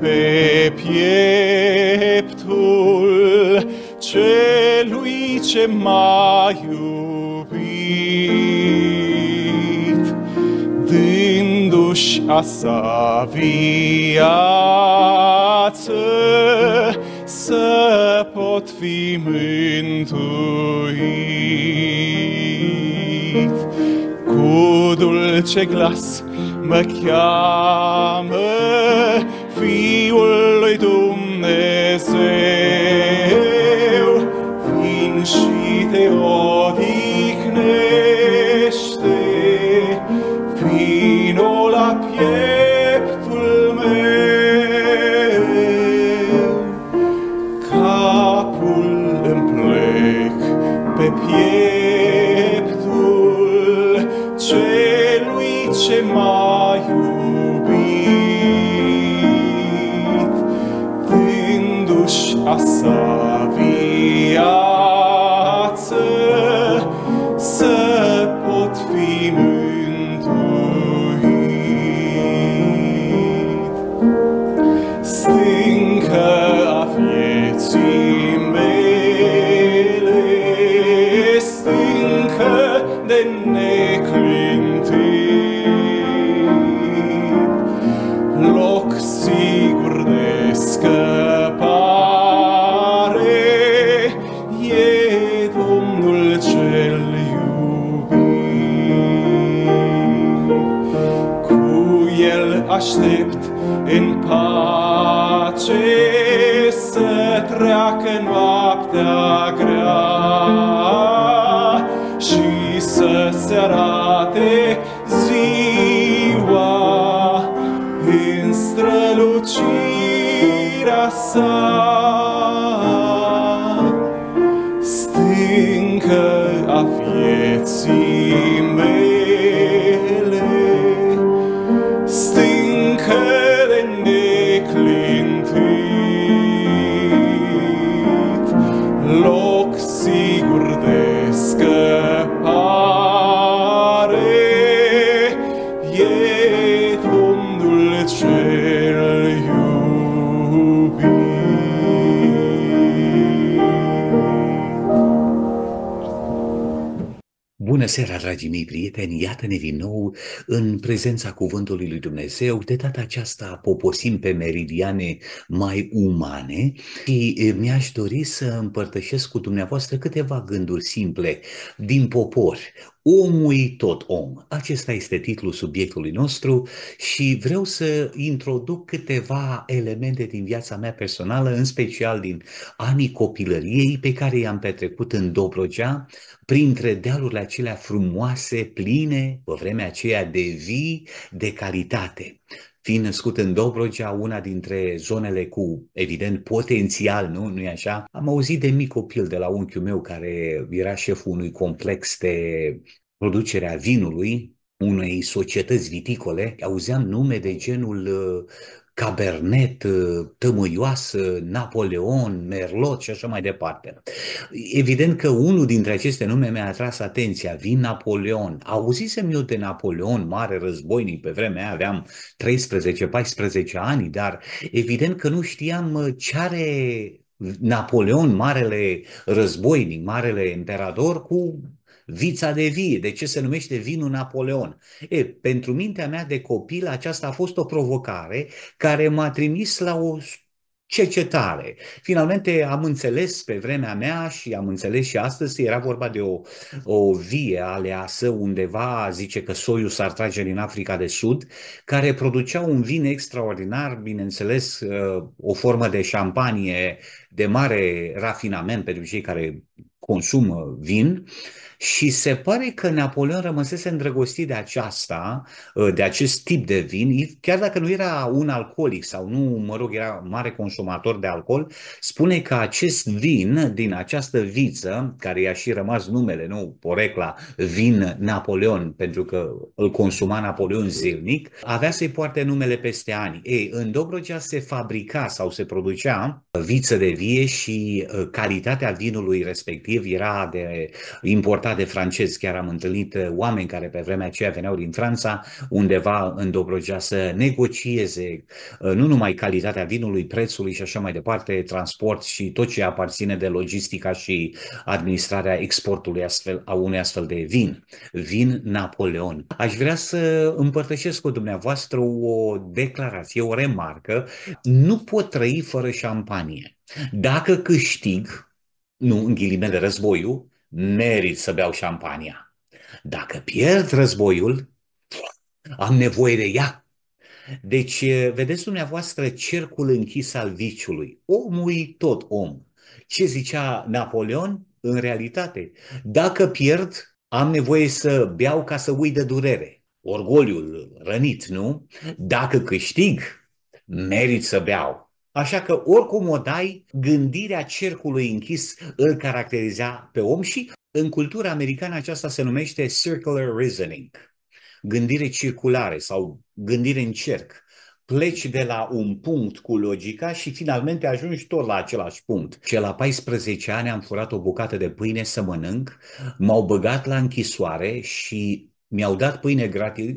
pe pieptul celui ce m-a iubit, dându-și a sa viață, să pot fi mântuit. Cu dulce glas mă cheamă Fiul lui Dumnezeu, vin și te ori. seara, dragii mei prieteni, iată-ne din nou în prezența Cuvântului Lui Dumnezeu. De data aceasta poposim pe meridiane mai umane și eh, mi-aș dori să împărtășesc cu dumneavoastră câteva gânduri simple din popor, Omul tot om. Acesta este titlul subiectului nostru și vreau să introduc câteva elemente din viața mea personală, în special din anii copilăriei pe care i-am petrecut în Dobrogea, printre dealurile acelea frumoase, pline, pe vremea aceea de vii, de calitate fiind născut în Dobrogea, una dintre zonele cu, evident, potențial, nu? nu e așa? Am auzit de mic copil de la unchiul meu care era șeful unui complex de producere a vinului, unei societăți viticole, auzeam nume de genul uh, Cabernet, ă, Tămâioasă, Napoleon, Merlot și așa mai departe. Evident că unul dintre aceste nume mi-a atras atenția, vin Napoleon. Auzisem eu de Napoleon, mare războinic, pe vremea aia aveam 13-14 ani, dar evident că nu știam ă, ce are Napoleon, marele războinic, marele imperator, cu vița de vie, de ce se numește vinul Napoleon. E, pentru mintea mea de copil aceasta a fost o provocare care m-a trimis la o cercetare. Finalmente am înțeles pe vremea mea și am înțeles și astăzi, era vorba de o, o vie aleasă undeva, zice că soiul s-ar trage din Africa de Sud, care producea un vin extraordinar, bineînțeles uh, o formă de șampanie de mare rafinament pentru cei care consumă vin și se pare că Napoleon rămăsese îndrăgostit de aceasta, ă, de acest tip de vin, chiar dacă nu era un alcoolic sau nu, mă rog, era mare consumator de alcool, spune că acest vin, din această viță, care i-a și rămas numele, nu, porecla, vin Napoleon, pentru că îl consuma Napoleon zilnic, avea să-i poarte numele peste ani. Ei, în Dobrogea se fabrica sau se producea viță de vie și ă, calitatea vinului respectiv respectiv, era de, importat de francezi. Chiar am întâlnit uh, oameni care pe vremea aceea veneau din Franța undeva în Dobrogea să negocieze uh, nu numai calitatea vinului, prețului și așa mai departe, transport și tot ce aparține de logistica și administrarea exportului astfel, a unui astfel de vin. Vin Napoleon. Aș vrea să împărtășesc cu dumneavoastră o declarație, o remarcă. Nu pot trăi fără șampanie. Dacă câștig, nu, în ghilimele, războiul, merit să beau șampania. Dacă pierd războiul, am nevoie de ea. Deci, vedeți dumneavoastră cercul închis al viciului. Omul e tot om. Ce zicea Napoleon? În realitate, dacă pierd, am nevoie să beau ca să uit de durere. Orgoliul rănit, nu? Dacă câștig, merit să beau Așa că oricum o dai, gândirea cercului închis îl caracteriza pe om și în cultura americană aceasta se numește circular reasoning, gândire circulare sau gândire în cerc. Pleci de la un punct cu logica și finalmente ajungi tot la același punct. Ce la 14 ani am furat o bucată de pâine să mănânc, m-au băgat la închisoare și mi-au dat pâine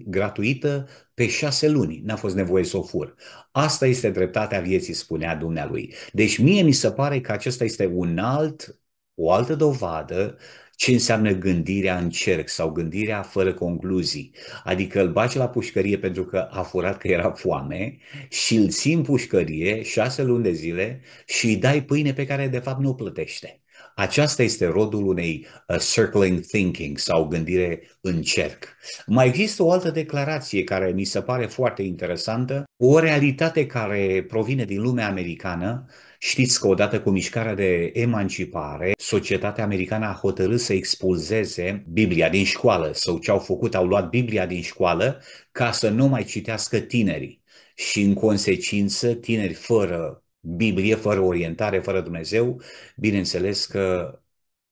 gratuită pe șase luni, n-a fost nevoie să o fur. Asta este dreptatea vieții, spunea dumnealui. Deci mie mi se pare că acesta este un alt, o altă dovadă ce înseamnă gândirea în cerc sau gândirea fără concluzii. Adică îl bace la pușcărie pentru că a furat că era foame și îl ții în pușcărie șase luni de zile și îi dai pâine pe care de fapt nu o plătește. Aceasta este rodul unei uh, circling thinking sau gândire în cerc. Mai există o altă declarație care mi se pare foarte interesantă, o realitate care provine din lumea americană. Știți că odată cu mișcarea de emancipare, societatea americană a hotărât să expulzeze Biblia din școală sau ce au făcut, au luat Biblia din școală ca să nu mai citească tinerii și în consecință tineri fără Biblie, fără orientare, fără Dumnezeu, bineînțeles că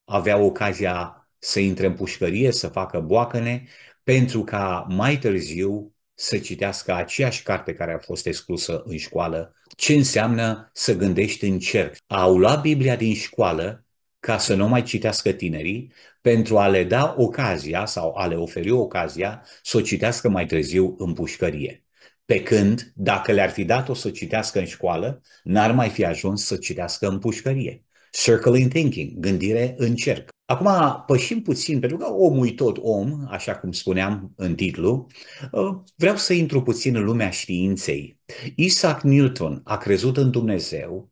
avea ocazia să intre în pușcărie, să facă boacăne, pentru ca mai târziu să citească aceeași carte care a fost exclusă în școală, ce înseamnă să gândești în cerc. Au luat Biblia din școală ca să nu mai citească tinerii, pentru a le da ocazia sau a le oferi ocazia să o citească mai târziu în pușcărie. Pe când, dacă le-ar fi dat-o să citească în școală, n-ar mai fi ajuns să citească în pușcărie. Circling thinking, gândire în cerc. Acum pășim puțin, pentru că omul e tot om, așa cum spuneam în titlu, uh, vreau să intru puțin în lumea științei. Isaac Newton a crezut în Dumnezeu,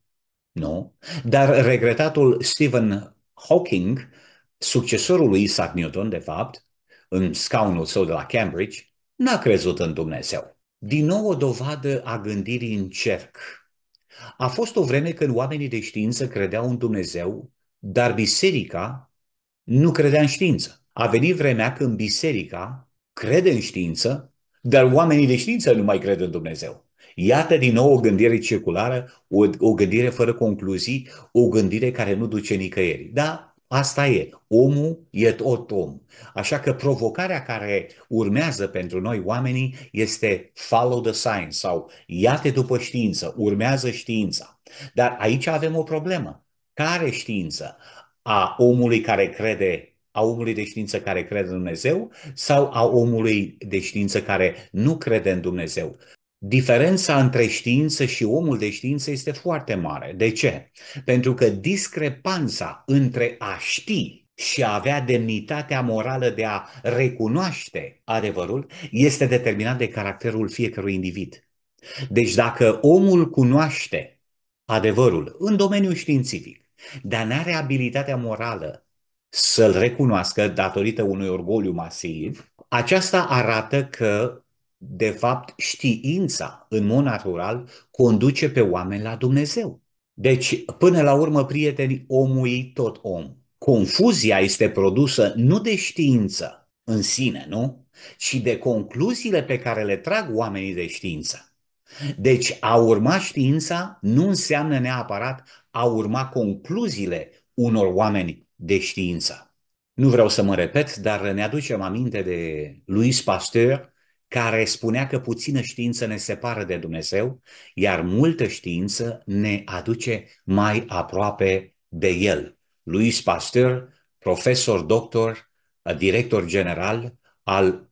nu? Dar regretatul Stephen Hawking, succesorul lui Isaac Newton, de fapt, în scaunul său de la Cambridge, n-a crezut în Dumnezeu. Din nou o dovadă a gândirii în cerc. A fost o vreme când oamenii de știință credeau în Dumnezeu, dar biserica nu credea în știință. A venit vremea când biserica crede în știință, dar oamenii de știință nu mai cred în Dumnezeu. Iată din nou o gândire circulară, o, o gândire fără concluzii, o gândire care nu duce nicăieri. Da, Asta e. Omul e tot om. Așa că provocarea care urmează pentru noi oamenii este follow the science sau ia-te după știință, urmează știința. Dar aici avem o problemă. Care știință? A omului care crede a omului de știință care crede în Dumnezeu sau a omului de știință care nu crede în Dumnezeu diferența între știință și omul de știință este foarte mare. De ce? Pentru că discrepanța între a ști și a avea demnitatea morală de a recunoaște adevărul este determinat de caracterul fiecărui individ. Deci dacă omul cunoaște adevărul în domeniul științific, dar nu are abilitatea morală să-l recunoască datorită unui orgoliu masiv, aceasta arată că de fapt, știința în mod natural conduce pe oameni la Dumnezeu. Deci, până la urmă, prieteni, omul e tot om. Confuzia este produsă nu de știință în sine, nu? Ci de concluziile pe care le trag oamenii de știință. Deci, a urma știința nu înseamnă neapărat a urma concluziile unor oameni de știință. Nu vreau să mă repet, dar ne aducem aminte de Louis Pasteur, care spunea că puțină știință ne separă de Dumnezeu, iar multă știință ne aduce mai aproape de El. Louis Pasteur, profesor doctor, director general al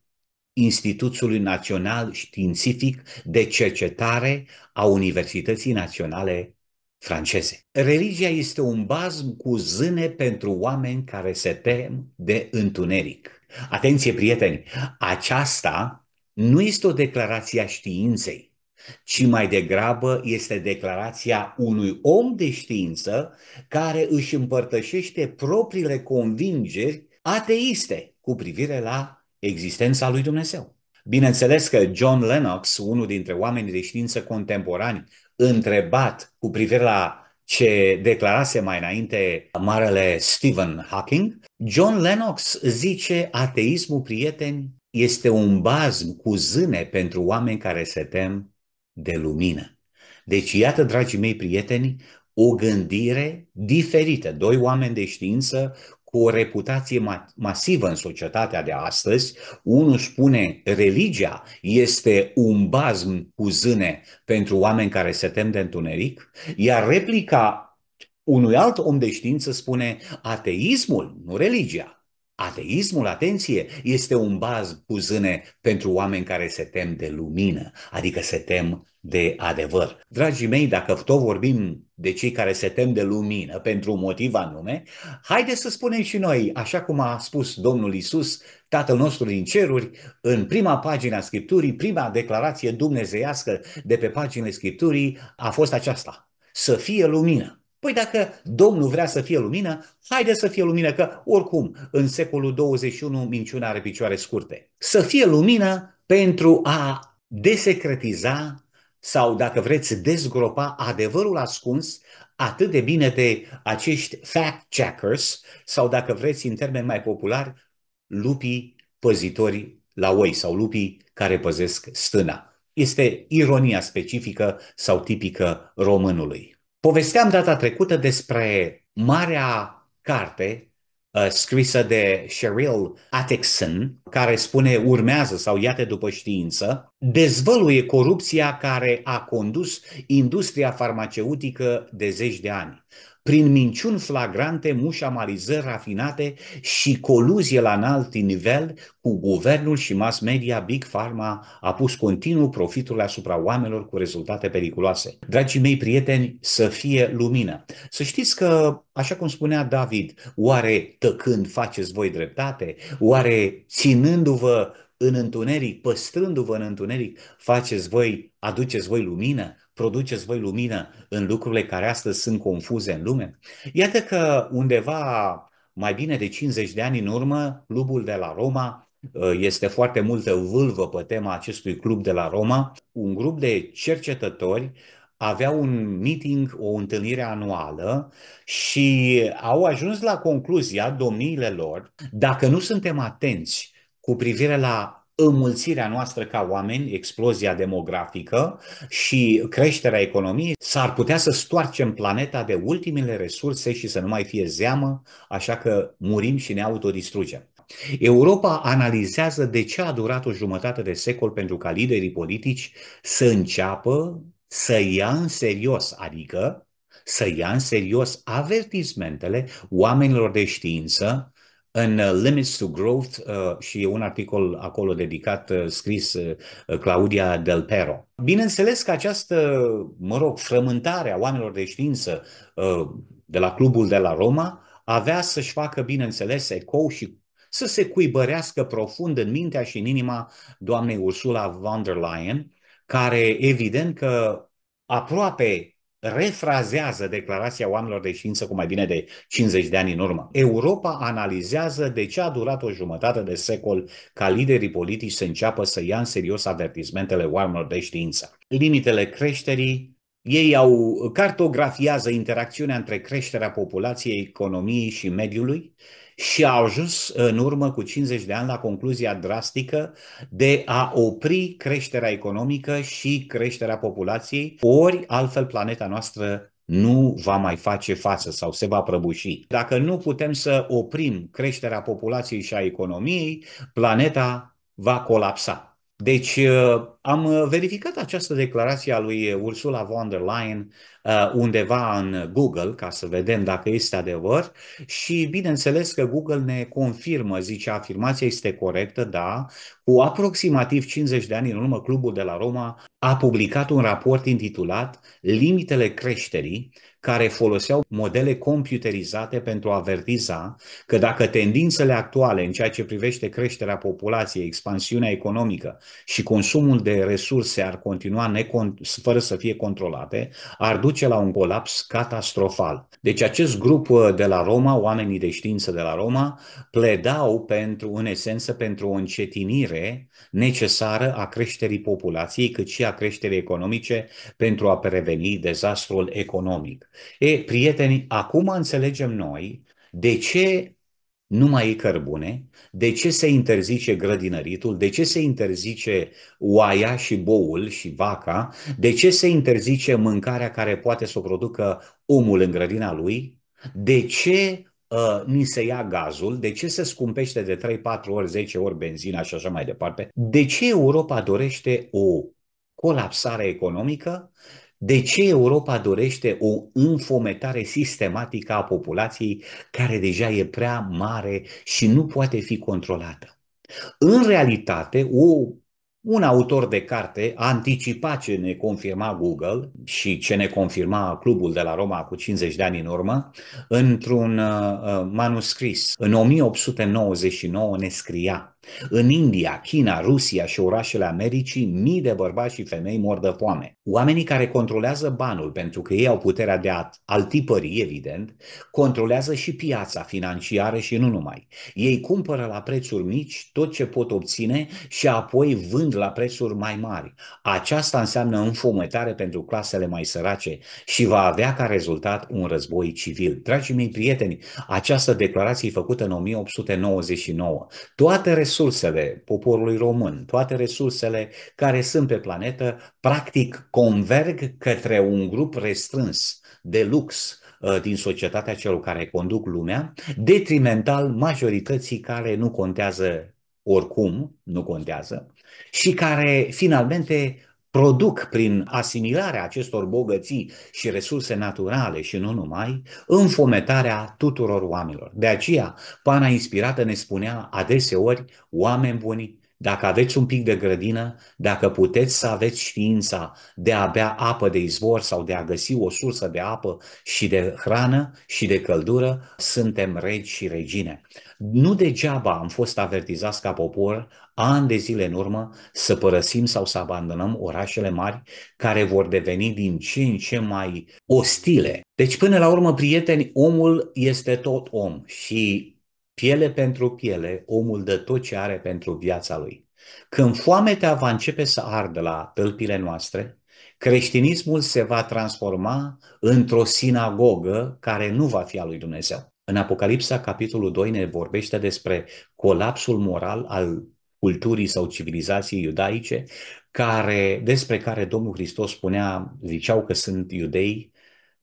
Institutului Național Științific de Cercetare a Universității Naționale franceze. Religia este un bazm cu zâne pentru oameni care se tem de întuneric. Atenție, prieteni! Aceasta nu este o declarație a științei, ci mai degrabă este declarația unui om de știință care își împărtășește propriile convingeri ateiste cu privire la existența lui Dumnezeu. Bineînțeles că John Lennox, unul dintre oamenii de știință contemporani, întrebat cu privire la ce declarase mai înainte marele Stephen Hawking, John Lennox zice ateismul, prieteni, este un bazm cu zâne pentru oameni care se tem de lumină. Deci, iată, dragii mei prieteni, o gândire diferită. Doi oameni de știință cu o reputație ma- masivă în societatea de astăzi. Unul spune religia este un bazm cu zâne pentru oameni care se tem de întuneric, iar replica unui alt om de știință spune ateismul, nu religia, Ateismul, atenție, este un baz zâne pentru oameni care se tem de lumină, adică se tem de adevăr. Dragii mei, dacă tot vorbim de cei care se tem de lumină pentru un motiv anume, haideți să spunem și noi, așa cum a spus Domnul Isus, Tatăl nostru din ceruri, în prima pagină a Scripturii, prima declarație dumnezeiască de pe paginile Scripturii a fost aceasta, să fie lumină. Păi dacă Domnul vrea să fie lumină, haide să fie lumină, că oricum în secolul 21 minciunea are picioare scurte. Să fie lumină pentru a desecretiza sau, dacă vreți, dezgropa adevărul ascuns atât de bine de acești fact-checkers sau, dacă vreți, în termeni mai populari, lupii păzitori la oi sau lupii care păzesc stâna. Este ironia specifică sau tipică românului. Povesteam data trecută despre marea carte uh, scrisă de Cheryl Atkinson, care spune urmează sau iată după știință, dezvăluie corupția care a condus industria farmaceutică de zeci de ani prin minciuni flagrante, mușamalizări rafinate și coluzie la înalt nivel cu guvernul și mass media, Big Pharma a pus continuu profitul asupra oamenilor cu rezultate periculoase. Dragii mei prieteni, să fie lumină. Să știți că, așa cum spunea David, oare tăcând faceți voi dreptate? Oare ținându-vă în întuneric, păstrându-vă în întuneric, faceți voi, aduceți voi lumină? produceți voi lumină în lucrurile care astăzi sunt confuze în lume? Iată că undeva mai bine de 50 de ani în urmă, clubul de la Roma, uh, este foarte multă vâlvă pe tema acestui club de la Roma, un grup de cercetători avea un meeting, o întâlnire anuală și au ajuns la concluzia domniile lor, dacă nu suntem atenți cu privire la înmulțirea noastră ca oameni, explozia demografică și creșterea economiei, s-ar putea să stoarcem planeta de ultimele resurse și să nu mai fie zeamă, așa că murim și ne autodistrugem. Europa analizează de ce a durat o jumătate de secol pentru ca liderii politici să înceapă să ia în serios, adică să ia în serios avertismentele oamenilor de știință în uh, Limits to Growth uh, și e un articol acolo dedicat, uh, scris Claudia Del Pero. Bineînțeles că această, mă rog, frământare a oamenilor de știință de la clubul de la Roma avea să-și facă, bineînțeles, ecou și să se cuibărească profund în mintea și în inima doamnei Ursula von der Leyen, care evident că aproape refrazează declarația oamenilor de știință cu mai bine de 50 de ani în urmă. Europa analizează de ce a durat o jumătate de secol ca liderii politici să înceapă să ia în serios avertismentele oamenilor de știință. Limitele creșterii ei au cartografiază interacțiunea între creșterea populației, economiei și mediului și au ajuns în urmă cu 50 de ani la concluzia drastică de a opri creșterea economică și creșterea populației, ori altfel planeta noastră nu va mai face față sau se va prăbuși. Dacă nu putem să oprim creșterea populației și a economiei, planeta va colapsa. Deci uh, am uh, verificat această declarație a lui Ursula von der Leyen uh, undeva în Google ca să vedem dacă este adevăr și bineînțeles că Google ne confirmă, zice afirmația este corectă, da, cu aproximativ 50 de ani în urmă clubul de la Roma a publicat un raport intitulat Limitele creșterii care foloseau modele computerizate pentru a avertiza că dacă tendințele actuale în ceea ce privește creșterea populației, expansiunea economică și consumul de resurse ar continua necon- fără să fie controlate, ar duce la un colaps catastrofal. Deci acest grup uh, de la Roma, oamenii de știință de la Roma, pledau pentru, în esență pentru o încetinire necesară a creșterii populației, cât și a creșterii economice pentru a preveni dezastrul economic. E, prieteni, acum înțelegem noi de ce nu mai e cărbune, de ce se interzice grădinăritul, de ce se interzice oaia și boul și vaca, de ce se interzice mâncarea care poate să o producă omul în grădina lui, de ce ă, ni se ia gazul, de ce se scumpește de 3, 4 ori, 10 ori benzina și așa mai departe, de ce Europa dorește o colapsare economică de ce Europa dorește o înfometare sistematică a populației care deja e prea mare și nu poate fi controlată? În realitate, o un autor de carte a anticipat ce ne confirma Google și ce ne confirma clubul de la Roma cu 50 de ani în urmă, într-un uh, uh, manuscris. În 1899 ne scria în India, China, Rusia și orașele Americii, mii de bărbați și femei mor de foame. Oamenii care controlează banul, pentru că ei au puterea de a altipări, evident, controlează și piața financiară și nu numai. Ei cumpără la prețuri mici tot ce pot obține și apoi vând la prețuri mai mari. Aceasta înseamnă înfometare pentru clasele mai sărace și va avea ca rezultat un război civil. Dragii mei prieteni, această declarație e făcută în 1899. Toate resursele resursele poporului român, toate resursele care sunt pe planetă, practic converg către un grup restrâns de lux uh, din societatea celor care conduc lumea, detrimental majorității care nu contează oricum, nu contează, și care finalmente produc prin asimilarea acestor bogății și resurse naturale și nu numai, înfometarea tuturor oamenilor. De aceea, Pana Inspirată ne spunea adeseori, oameni buni, dacă aveți un pic de grădină, dacă puteți să aveți știința de a bea apă de izvor sau de a găsi o sursă de apă și de hrană și de căldură, suntem regi și regine. Nu degeaba am fost avertizați ca popor ani de zile în urmă să părăsim sau să abandonăm orașele mari care vor deveni din ce în ce mai ostile. Deci până la urmă, prieteni, omul este tot om și piele pentru piele, omul dă tot ce are pentru viața lui. Când foametea va începe să ardă la tălpile noastre, creștinismul se va transforma într-o sinagogă care nu va fi a lui Dumnezeu. În Apocalipsa, capitolul 2, ne vorbește despre colapsul moral al culturii sau civilizației iudaice, care, despre care Domnul Hristos spunea, ziceau că sunt iudei,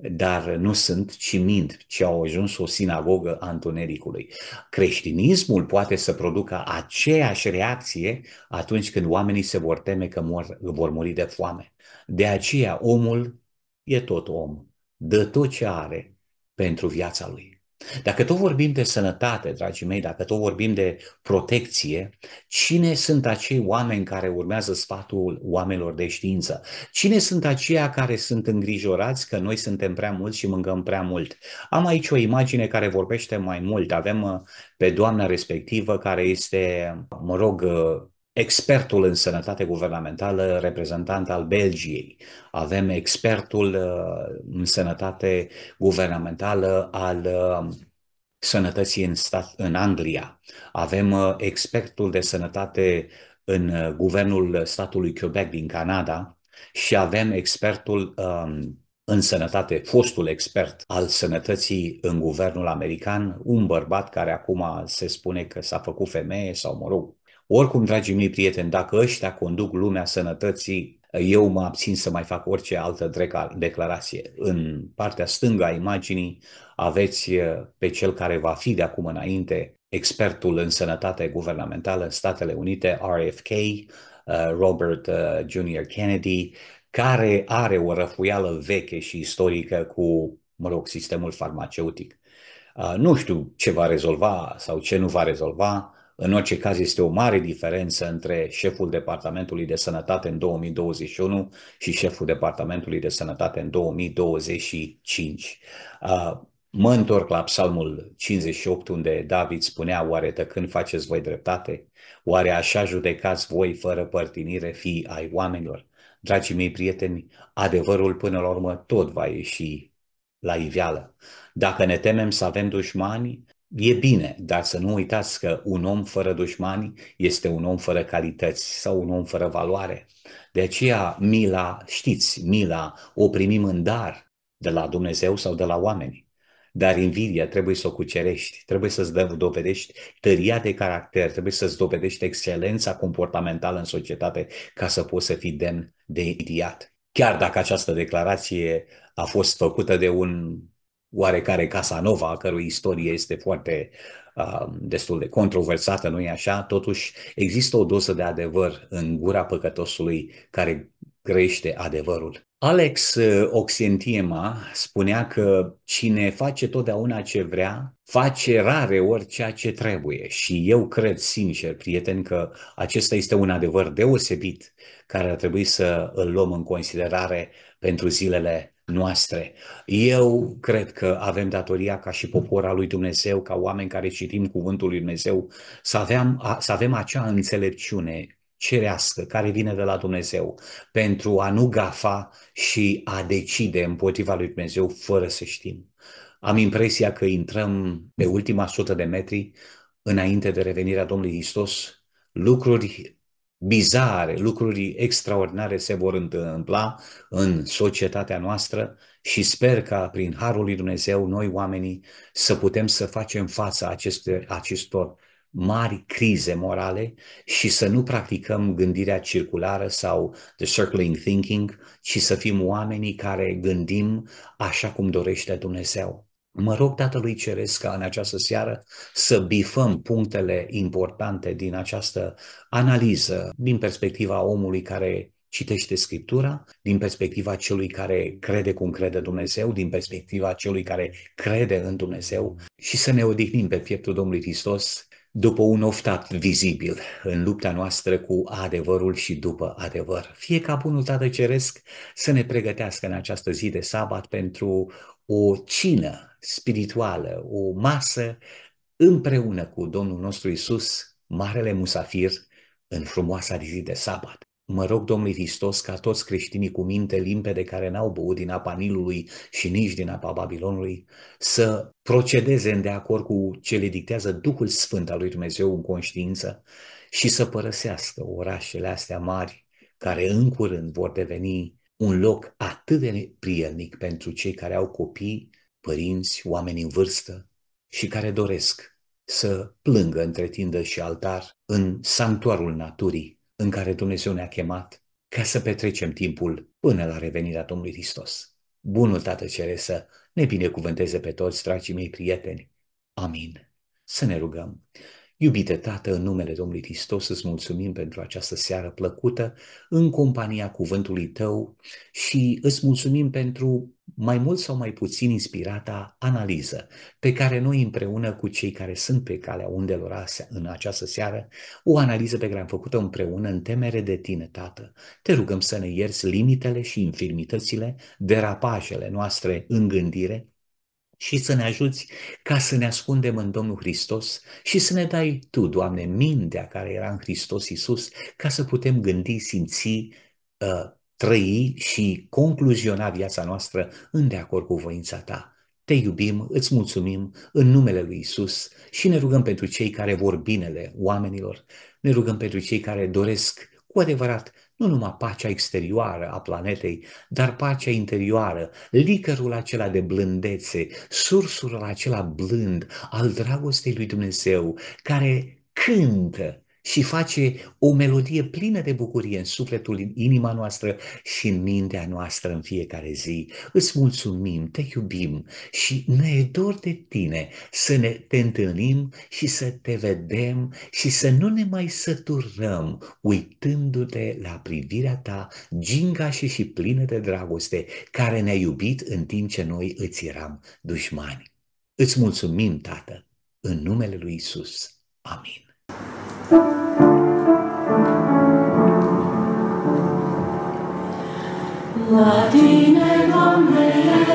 dar nu sunt, ci mint, ci au ajuns o sinagogă a întunericului. Creștinismul poate să producă aceeași reacție atunci când oamenii se vor teme că mor, vor muri de foame. De aceea omul e tot om, dă tot ce are pentru viața lui. Dacă tot vorbim de sănătate, dragii mei, dacă tot vorbim de protecție, cine sunt acei oameni care urmează sfatul oamenilor de știință? Cine sunt aceia care sunt îngrijorați că noi suntem prea mulți și mâncăm prea mult? Am aici o imagine care vorbește mai mult. Avem uh, pe doamna respectivă care este, mă rog, uh, expertul în sănătate guvernamentală, reprezentant al Belgiei. Avem expertul uh, în sănătate guvernamentală al uh, sănătății în, stat, în Anglia. Avem uh, expertul de sănătate în guvernul statului Quebec din Canada și avem expertul um, în sănătate, fostul expert al sănătății în guvernul american, un bărbat care acum se spune că s-a făcut femeie sau, mă rog, oricum, dragii mei prieteni, dacă ăștia conduc lumea sănătății, eu mă abțin să mai fac orice altă declarație. În partea stângă a imaginii aveți eh, pe cel care va fi de acum înainte expertul în sănătate guvernamentală în Statele Unite, RFK, eh, Robert eh, Jr. Kennedy, care are o răfuială veche și istorică cu, mă rog, sistemul farmaceutic. Nu știu ce va rezolva sau ce nu va rezolva, în orice caz este o mare diferență între șeful Departamentului de Sănătate în 2021 și șeful Departamentului de Sănătate în 2025. Mă întorc la psalmul 58 unde David spunea, oare de când faceți voi dreptate? Oare așa judecați voi fără părtinire fii ai oamenilor? Dragii mei prieteni, adevărul până la urmă tot va ieși la iveală. Dacă ne temem să avem dușmani, E bine, dar să nu uitați că un om fără dușmani este un om fără calități sau un om fără valoare. De aceea mila, știți, mila o primim în dar de la Dumnezeu sau de la oameni. Dar invidia trebuie să o cucerești, trebuie să-ți dovedești tăria de caracter, trebuie să-ți dovedești excelența comportamentală în societate ca să poți să fii demn de idiat. Chiar dacă această declarație a fost făcută de un oarecare Casanova, a cărui istorie este foarte destul de controversată, nu-i așa? Totuși există o dosă de adevăr în gura păcătosului care grește adevărul. Alex Oxentiema spunea că cine face totdeauna ce vrea, face rare ori ceea ce trebuie și eu cred sincer, prieten, că acesta este un adevăr deosebit care ar trebui să îl luăm în considerare pentru zilele noastre. Eu cred că avem datoria ca și popor al lui Dumnezeu, ca oameni care citim cuvântul lui Dumnezeu, să avem, să avem acea înțelepciune cerească care vine de la Dumnezeu pentru a nu gafa și a decide împotriva lui Dumnezeu fără să știm. Am impresia că intrăm pe ultima sută de metri înainte de revenirea Domnului Hristos, lucruri bizare, lucruri extraordinare se vor întâmpla în societatea noastră și sper ca prin Harul lui Dumnezeu noi oamenii să putem să facem fața aceste, acestor mari crize morale și să nu practicăm gândirea circulară sau the circling thinking, ci să fim oamenii care gândim așa cum dorește Dumnezeu. Mă rog Tatălui Ceresc ca în această seară să bifăm punctele importante din această analiză din perspectiva omului care citește Scriptura, din perspectiva celui care crede cum crede Dumnezeu, din perspectiva celui care crede în Dumnezeu și să ne odihnim pe pieptul Domnului Hristos după un oftat vizibil în lupta noastră cu adevărul și după adevăr. Fie ca Bunul Tată Ceresc să ne pregătească în această zi de sabat pentru o cină spirituală, o masă împreună cu Domnul nostru Isus, Marele Musafir, în frumoasa zi de sabat. Mă rog, Domnului Hristos, ca toți creștinii cu minte limpede care n-au băut din apa Nilului și nici din apa Babilonului, să procedeze în deacord cu ce le dictează Duhul Sfânt al lui Dumnezeu în conștiință și să părăsească orașele astea mari care în curând vor deveni un loc atât de prielnic pentru cei care au copii părinți, oameni în vârstă și care doresc să plângă între tindă și altar în sanctuarul naturii în care Dumnezeu ne-a chemat ca să petrecem timpul până la revenirea Domnului Hristos. Bunul Tată cere să ne binecuvânteze pe toți, dragii mei prieteni. Amin. Să ne rugăm. Iubite Tată, în numele Domnului Hristos îți mulțumim pentru această seară plăcută în compania cuvântului Tău și îți mulțumim pentru mai mult sau mai puțin inspirata analiză pe care noi împreună cu cei care sunt pe calea undelor astea în această seară, o analiză pe care am făcut-o împreună în temere de tine, Tată. Te rugăm să ne ierți limitele și infirmitățile, derapajele noastre în gândire, și să ne ajuți ca să ne ascundem în Domnul Hristos și să ne dai Tu, Doamne, mintea care era în Hristos Iisus, ca să putem gândi, simți, uh, trăi și concluziona viața noastră în de acord cu voința Ta. Te iubim, îți mulțumim în numele lui Isus și ne rugăm pentru cei care vor binele oamenilor, ne rugăm pentru cei care doresc cu adevărat nu numai pacea exterioară a planetei, dar pacea interioară, licărul acela de blândețe, sursul acela blând al dragostei lui Dumnezeu, care cântă și face o melodie plină de bucurie în sufletul, în inima noastră și în mintea noastră în fiecare zi. Îți mulțumim, te iubim și ne e dor de tine să ne, te întâlnim și să te vedem și să nu ne mai săturăm uitându-te la privirea ta gingașă și plină de dragoste care ne-a iubit în timp ce noi îți eram dușmani. Îți mulțumim, Tată, în numele lui Isus. Amin. Latine nomine